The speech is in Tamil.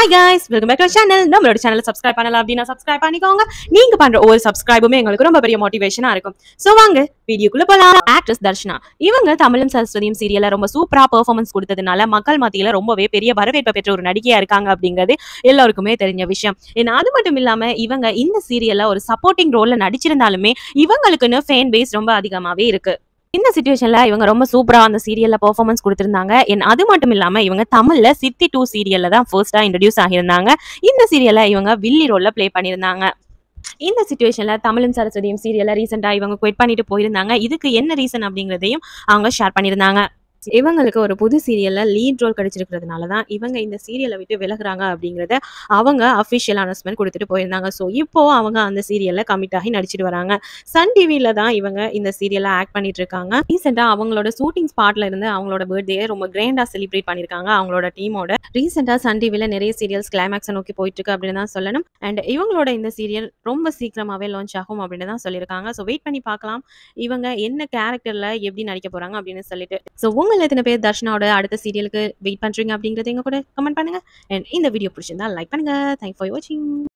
hi guys welcome back channel நம்மளோட சேனல் சப்ஸ்கிரைப் பண்ணலாம் அப்படின்னா சப்ஸ்கிரைப் பண்ணிக்கோங்க நீங்க பண்ற ஒவ்வொரு சப்ஸ்கிரைபுமே எங்களுக்கு ரொம்ப பெரிய மோட்டிவேஷனா இருக்கும் ஸோ வாங்க வீடியோக்குள்ள போலாம் ஆக்ட்ரஸ் தர்ஷனா இவங்க தமிழும் சரஸ்வதியும் சீரியல்ல ரொம்ப சூப்பரா பெர்ஃபார்மன்ஸ் கொடுத்ததுனால மக்கள் மத்தியில ரொம்பவே பெரிய வரவேற்பை பெற்ற ஒரு நடிகையா இருக்காங்க அப்படிங்கிறது எல்லாருக்குமே தெரிஞ்ச விஷயம் ஏன்னா அது மட்டும் இல்லாம இவங்க இந்த சீரியல்ல ஒரு சப்போர்ட்டிங் ரோல்ல நடிச்சிருந்தாலுமே இவங்களுக்குன்னு ஃபேன் பேஸ் ரொம்ப அதிகமாவே இருக்கு இந்த சுச்சுவேஷன்ல இவங்க ரொம்ப சூப்பரா அந்த சீரியல்ல பெர்ஃபார்மன்ஸ் கொடுத்திருந்தாங்க என் அது மட்டும் இல்லாம இவங்க தமிழ்ல சித்தி டூ சீரியல்ல தான் ஃபர்ஸ்டா இன்ட்ரடியூஸ் ஆகியிருந்தாங்க இந்த சீரியல்ல இவங்க வில்லி ரோல்ல பிளே பண்ணியிருந்தாங்க இந்த சுச்சுவேஷன்ல தமிழும் சரஸ்வதியும் சீரியல்ல ரீசெண்டா இவங்க குயிட் பண்ணிட்டு போயிருந்தாங்க இதுக்கு என்ன ரீசன் அப்படிங்கிறதையும் அவங்க ஷேர் பண்ணியிருந்தாங்க இவங்களுக்கு ஒரு புது சீரியல்ல லீட் ரோல் கிடைச்சிருக்கிறதுனால தான் இவங்க இந்த சீரியலை விட்டு விலகுறாங்க அப்படிங்கறத அவங்க அஃபிஷியல் அனௌன்ஸ்மெண்ட் கொடுத்துட்டு போயிருந்தாங்க ஸோ இப்போ அவங்க அந்த சீரியல்ல கமிட் ஆகி நடிச்சிட்டு வராங்க சன் டிவில தான் இவங்க இந்த சீரியலை ஆக்ட் பண்ணிட்டு இருக்காங்க ரீசெண்டா அவங்களோட ஷூட்டிங் ஸ்பாட்ல இருந்து அவங்களோட பர்த்டே ரொம்ப கிராண்டா செலிப்ரேட் பண்ணியிருக்காங்க அவங்களோட டீமோட ரீசெண்டாக சன் டிவியில் நிறைய சீரியல்ஸ் கிளைமேக்ஸ் நோக்கி போயிட்டு இருக்கு அப்படின்னு தான் சொல்லணும் அண்ட் இவங்களோட இந்த சீரியல் ரொம்ப சீக்கிரமாகவே லான்ச் ஆகும் அப்படின்னு தான் சொல்லியிருக்காங்க ஸோ வெயிட் பண்ணி பார்க்கலாம் இவங்க என்ன கேரக்டர்ல எப்படி நடிக்க போறாங்க அப்படின்னு சொல்லிட்டு ஸோ உங்கள் எத்தனை பேர் தர்ஷனாவோட அடுத்த சீரியலுக்கு வெயிட் பண்ணுறீங்க அப்படிங்கிறத எங்க கூட கமெண்ட் பண்ணுங்கள் அண்ட் இந்த வீடியோ பிடிச்சிருந்தா லைக் பண்ணுங்கள் தேங்க் ஃபார் வாட்சிங்